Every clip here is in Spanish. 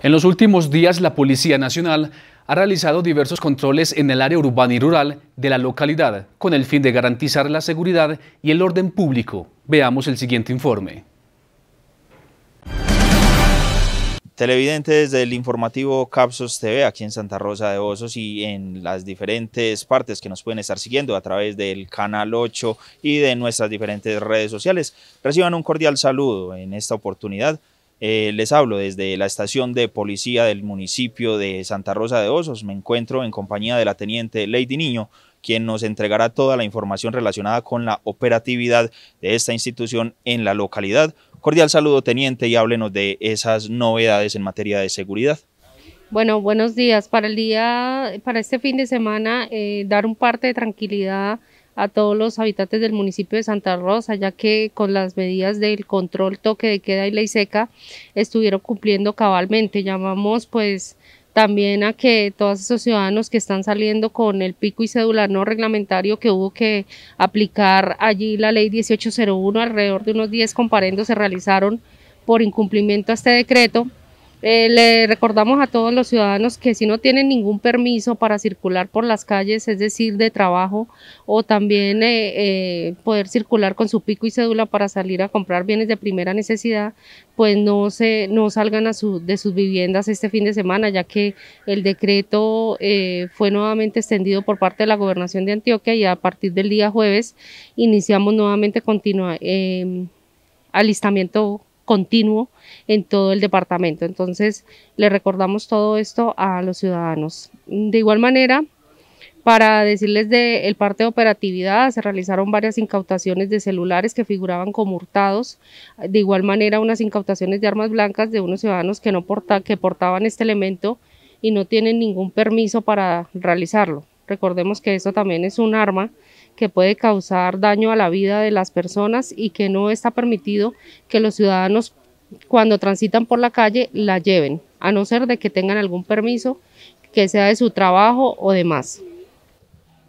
En los últimos días, la Policía Nacional ha realizado diversos controles en el área urbana y rural de la localidad, con el fin de garantizar la seguridad y el orden público. Veamos el siguiente informe. Televidentes del informativo Capsos TV aquí en Santa Rosa de Osos y en las diferentes partes que nos pueden estar siguiendo a través del canal 8 y de nuestras diferentes redes sociales. Reciban un cordial saludo en esta oportunidad eh, les hablo desde la estación de policía del municipio de Santa Rosa de Osos. Me encuentro en compañía de la teniente Lady Niño, quien nos entregará toda la información relacionada con la operatividad de esta institución en la localidad. Cordial saludo, teniente, y háblenos de esas novedades en materia de seguridad. Bueno, buenos días. Para el día, para este fin de semana, eh, dar un parte de tranquilidad a todos los habitantes del municipio de Santa Rosa, ya que con las medidas del control, toque de queda y ley seca estuvieron cumpliendo cabalmente. Llamamos pues también a que todos esos ciudadanos que están saliendo con el pico y cédula no reglamentario que hubo que aplicar allí la ley 1801, alrededor de unos 10 comparendos se realizaron por incumplimiento a este decreto. Eh, le recordamos a todos los ciudadanos que si no tienen ningún permiso para circular por las calles, es decir, de trabajo, o también eh, eh, poder circular con su pico y cédula para salir a comprar bienes de primera necesidad, pues no, se, no salgan a su, de sus viviendas este fin de semana, ya que el decreto fue nuevamente extendido por parte de la Gobernación de Antioquia y a partir del día jueves iniciamos nuevamente continua, alistamiento continuo en todo el departamento. Entonces, le recordamos todo esto a los ciudadanos. De igual manera, para decirles del el parte de operatividad, se realizaron varias incautaciones de celulares que figuraban como hurtados. De igual manera, unas incautaciones de armas blancas de unos ciudadanos que, no porta, que portaban este elemento y no tienen ningún permiso para realizarlo. Recordemos que esto también es un arma que puede causar daño a la vida de las personas y que no está permitido que los ciudadanos cuando transitan por la calle la lleven, a no ser de que tengan algún permiso que sea de su trabajo o demás.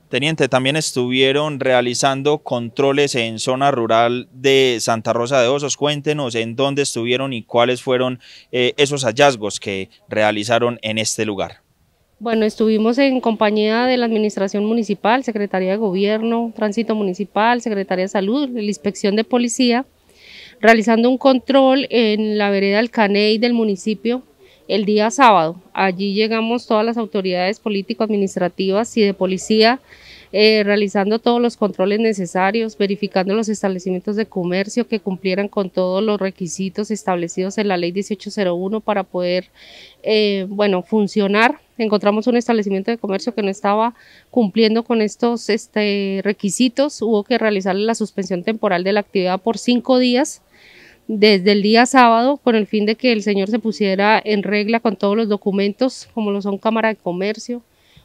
Teniente, también estuvieron realizando controles en zona rural de Santa Rosa de Osos. Cuéntenos en dónde estuvieron y cuáles fueron eh, esos hallazgos que realizaron en este lugar. Bueno, estuvimos en compañía de la Administración Municipal, Secretaría de Gobierno, Tránsito Municipal, Secretaría de Salud, la Inspección de Policía, realizando un control en la vereda del Caney del municipio el día sábado. Allí llegamos todas las autoridades político-administrativas y de policía eh, realizando todos los controles necesarios, verificando los establecimientos de comercio que cumplieran con todos los requisitos establecidos en la ley 1801 para poder, eh, bueno, funcionar. Encontramos un establecimiento de comercio que no estaba cumpliendo con estos este, requisitos. Hubo que realizarle la suspensión temporal de la actividad por cinco días desde el día sábado con el fin de que el señor se pusiera en regla con todos los documentos, como lo son Cámara de Comercio,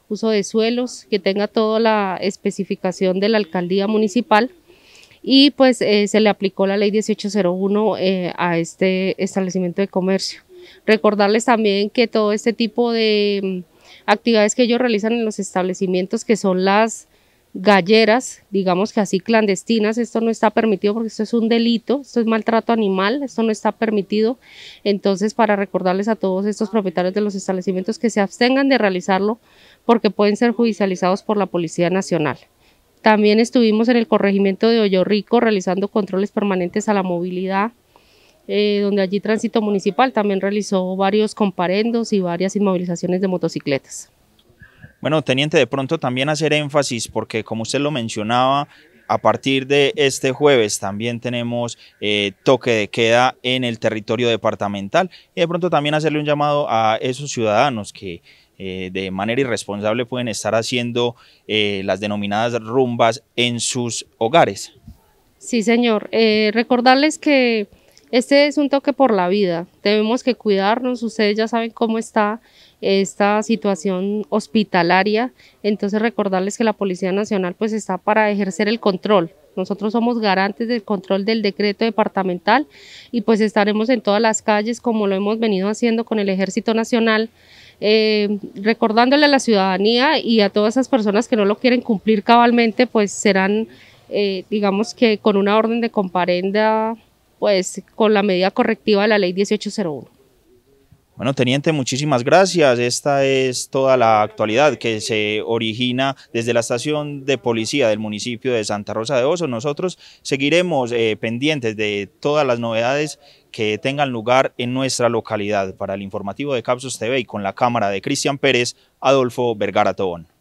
uso de suelos, que tenga toda la especificación de la alcaldía municipal y pues eh, se le aplicó la ley 1801 eh, a este establecimiento de comercio. Recordarles también que todo este tipo de mm, actividades que ellos realizan en los establecimientos, que son las galleras, digamos que así clandestinas, esto no está permitido porque esto es un delito, esto es maltrato animal, esto no está permitido. Entonces, para recordarles a todos estos propietarios de los establecimientos que se abstengan de realizarlo porque pueden ser judicializados por la Policía Nacional. También estuvimos en el corregimiento de Hoyo Rico realizando controles permanentes a la movilidad, eh, donde allí Tránsito Municipal también realizó varios comparendos y varias inmovilizaciones de motocicletas. Bueno, teniente, de pronto también hacer énfasis, porque como usted lo mencionaba, a partir de este jueves también tenemos eh, toque de queda en el territorio departamental y de pronto también hacerle un llamado a esos ciudadanos que eh, de manera irresponsable pueden estar haciendo eh, las denominadas rumbas en sus hogares. Sí, señor. recordarles que este es un toque por la vida. Debemos que cuidarnos. Ustedes ya saben cómo está esta situación hospitalaria. Entonces recordarles que la Policía Nacional pues está para ejercer el control. Nosotros somos garantes del control del decreto departamental y pues estaremos en todas las calles como lo hemos venido haciendo con el Ejército Nacional, eh, recordándole a la ciudadanía y a todas esas personas que no lo quieren cumplir cabalmente, pues serán, eh, digamos que con una orden de comparenda, pues con la medida correctiva de la ley 1801. Bueno, teniente, muchísimas gracias. Esta es toda la actualidad que se origina desde la estación de policía del municipio de Santa Rosa de Oso. Nosotros seguiremos eh, pendientes de todas las novedades que tengan lugar en nuestra localidad. Para el informativo de Capsos TV y con la cámara de Cristian Pérez, Adolfo Vergara Tobón.